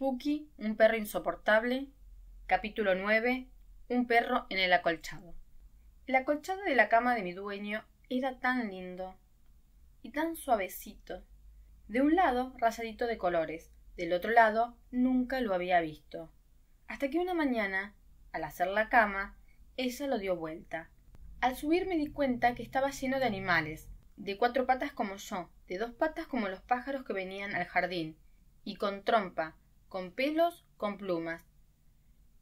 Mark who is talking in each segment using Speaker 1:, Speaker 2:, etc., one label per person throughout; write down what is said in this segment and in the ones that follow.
Speaker 1: Puki, un perro insoportable. Capítulo 9. Un perro en el acolchado. El acolchado de la cama de mi dueño era tan lindo y tan suavecito. De un lado, rayadito de colores, del otro lado, nunca lo había visto. Hasta que una mañana, al hacer la cama, ella lo dio vuelta. Al subir me di cuenta que estaba lleno de animales, de cuatro patas como yo, de dos patas como los pájaros que venían al jardín, y con trompa, con pelos, con plumas.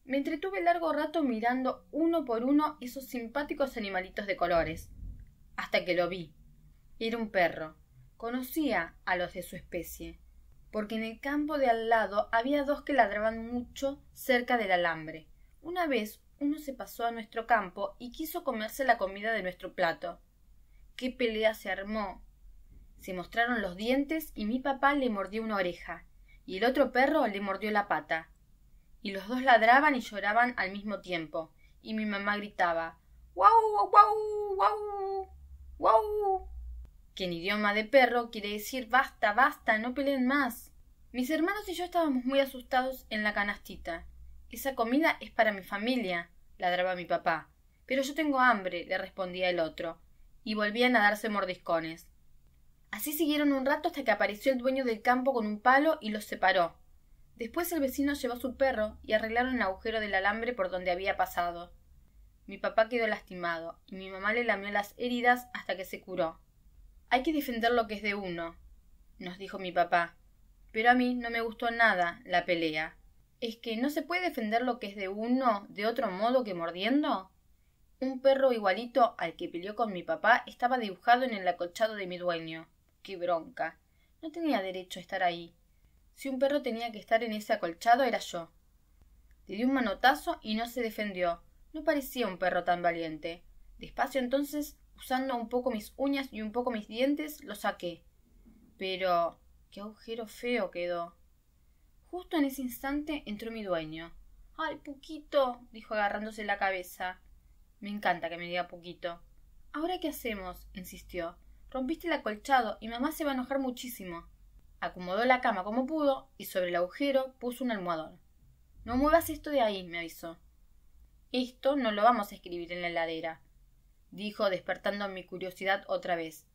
Speaker 1: Me entretuve largo rato mirando uno por uno esos simpáticos animalitos de colores, hasta que lo vi. Era un perro. Conocía a los de su especie, porque en el campo de al lado había dos que ladraban mucho cerca del alambre. Una vez uno se pasó a nuestro campo y quiso comerse la comida de nuestro plato. ¡Qué pelea se armó! Se mostraron los dientes y mi papá le mordió una oreja y el otro perro le mordió la pata. Y los dos ladraban y lloraban al mismo tiempo, y mi mamá gritaba guau, guau, guau, guau, que en idioma de perro quiere decir basta, basta, no peleen más. Mis hermanos y yo estábamos muy asustados en la canastita. Esa comida es para mi familia, ladraba mi papá. Pero yo tengo hambre, le respondía el otro, y volvían a darse mordiscones. Así siguieron un rato hasta que apareció el dueño del campo con un palo y los separó. Después el vecino llevó a su perro y arreglaron el agujero del alambre por donde había pasado. Mi papá quedó lastimado y mi mamá le lamió las heridas hasta que se curó. Hay que defender lo que es de uno, nos dijo mi papá. Pero a mí no me gustó nada la pelea. ¿Es que no se puede defender lo que es de uno de otro modo que mordiendo? Un perro igualito al que peleó con mi papá estaba dibujado en el acolchado de mi dueño bronca. No tenía derecho a estar ahí. Si un perro tenía que estar en ese acolchado era yo. Le di un manotazo y no se defendió. No parecía un perro tan valiente. Despacio entonces, usando un poco mis uñas y un poco mis dientes, lo saqué. Pero qué agujero feo quedó. Justo en ese instante entró mi dueño. Ay, poquito dijo agarrándose la cabeza. Me encanta que me diga poquito ¿Ahora qué hacemos? insistió. Rompiste el acolchado y mamá se va a enojar muchísimo. Acomodó la cama como pudo y sobre el agujero puso un almohadón. No muevas esto de ahí, me avisó. Esto no lo vamos a escribir en la heladera, dijo, despertando mi curiosidad otra vez.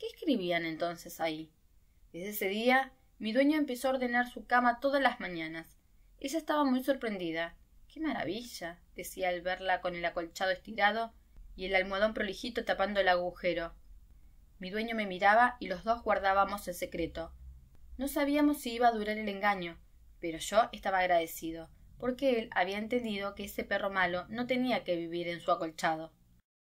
Speaker 1: ¿Qué escribían entonces ahí? Desde ese día, mi dueño empezó a ordenar su cama todas las mañanas. Ella estaba muy sorprendida. ¡Qué maravilla! decía al verla con el acolchado estirado y el almohadón prolijito tapando el agujero. Mi dueño me miraba y los dos guardábamos el secreto. No sabíamos si iba a durar el engaño, pero yo estaba agradecido, porque él había entendido que ese perro malo no tenía que vivir en su acolchado.